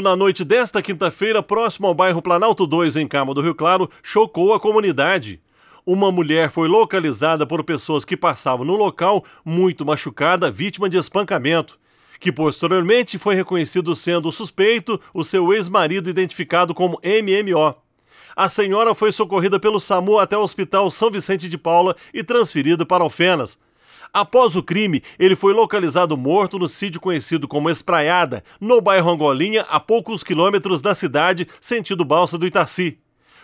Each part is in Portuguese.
na noite desta quinta-feira, próximo ao bairro Planalto 2, em Cama do Rio Claro, chocou a comunidade. Uma mulher foi localizada por pessoas que passavam no local, muito machucada, vítima de espancamento, que posteriormente foi reconhecido sendo o suspeito, o seu ex-marido identificado como MMO. A senhora foi socorrida pelo SAMU até o Hospital São Vicente de Paula e transferida para Alfenas, Após o crime, ele foi localizado morto no sítio conhecido como Espraiada, no bairro Angolinha, a poucos quilômetros da cidade, sentido Balsa do Itaci.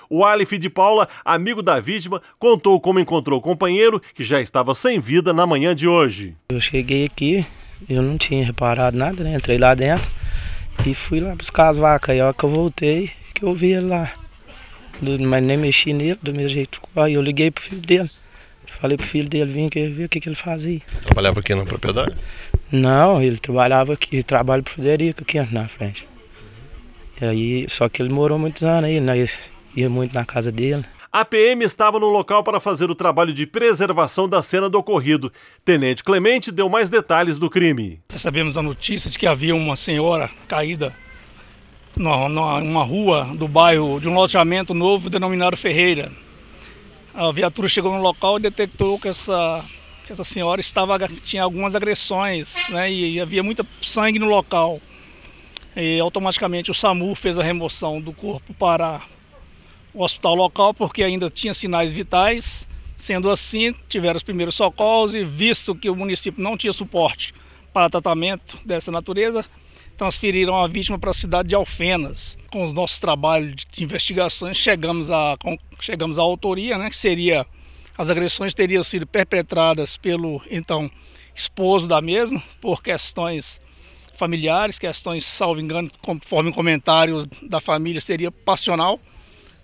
O Alif de Paula, amigo da vítima, contou como encontrou o companheiro, que já estava sem vida na manhã de hoje. Eu cheguei aqui, eu não tinha reparado nada, né? Entrei lá dentro e fui lá buscar as vacas. E a hora que eu voltei, que eu vi ele lá. Mas nem mexi nele, do mesmo jeito. Aí eu liguei pro filho dele. Falei pro filho dele vir que ver o que, que ele fazia. Trabalhava aqui na propriedade? Não, ele trabalhava aqui, ele trabalha pro Frederico aqui na frente. E aí, só que ele morou muitos anos aí, né? ia muito na casa dele. A PM estava no local para fazer o trabalho de preservação da cena do ocorrido. Tenente Clemente deu mais detalhes do crime. Recebemos a notícia de que havia uma senhora caída numa rua do bairro de um loteamento novo denominado Ferreira, a viatura chegou no local e detectou que essa, que essa senhora estava, tinha algumas agressões né, e havia muito sangue no local. E automaticamente o SAMU fez a remoção do corpo para o hospital local porque ainda tinha sinais vitais. Sendo assim, tiveram os primeiros socorros e visto que o município não tinha suporte para tratamento dessa natureza, transferiram a vítima para a cidade de Alfenas. Com os nossos trabalhos de investigações, chegamos à, chegamos à autoria, né, que seria as agressões teriam sido perpetradas pelo então esposo da mesma por questões familiares, questões, salvo engano, conforme comentário da família, seria passional,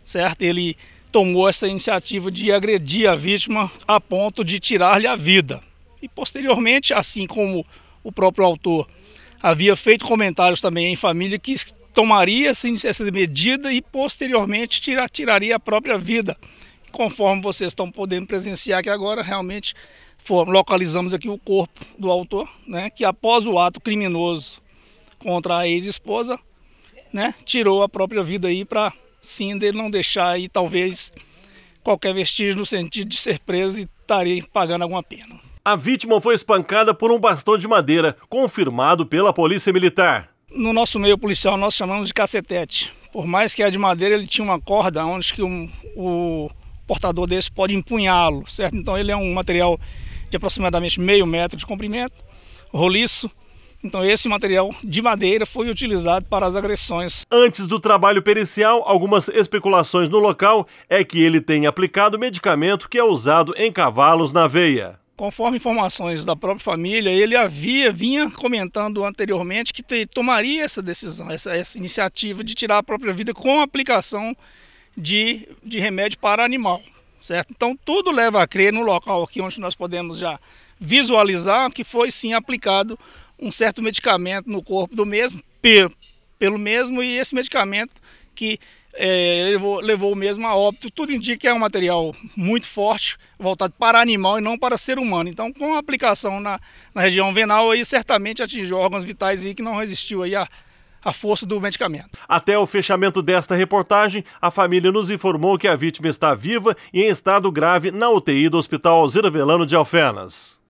certo? Ele tomou essa iniciativa de agredir a vítima a ponto de tirar-lhe a vida. E posteriormente, assim como o próprio autor havia feito comentários também em família que tomaria assim, essa medida e posteriormente tirar, tiraria a própria vida. Conforme vocês estão podendo presenciar que agora realmente for, localizamos aqui o corpo do autor, né, que após o ato criminoso contra a ex-esposa, né, tirou a própria vida aí para sim dele não deixar aí talvez qualquer vestígio no sentido de ser preso e estaria pagando alguma pena. A vítima foi espancada por um bastão de madeira, confirmado pela Polícia Militar. No nosso meio policial, nós chamamos de cacetete. Por mais que é de madeira, ele tinha uma corda onde que um, o portador desse pode empunhá-lo, certo? Então ele é um material de aproximadamente meio metro de comprimento, roliço, então esse material de madeira foi utilizado para as agressões. Antes do trabalho pericial, algumas especulações no local é que ele tenha aplicado medicamento que é usado em cavalos na veia. Conforme informações da própria família, ele havia vinha comentando anteriormente que te, tomaria essa decisão, essa, essa iniciativa de tirar a própria vida com aplicação de, de remédio para animal, certo? Então tudo leva a crer no local aqui onde nós podemos já visualizar que foi sim aplicado um certo medicamento no corpo do mesmo, pelo, pelo mesmo, e esse medicamento que é, levou, levou mesmo a óbito. Tudo indica que é um material muito forte, voltado para animal e não para ser humano. Então, com a aplicação na, na região venal, aí certamente atingiu órgãos vitais e que não resistiu aí a, a força do medicamento. Até o fechamento desta reportagem, a família nos informou que a vítima está viva e em estado grave na UTI do Hospital Zirvelano de Alfenas.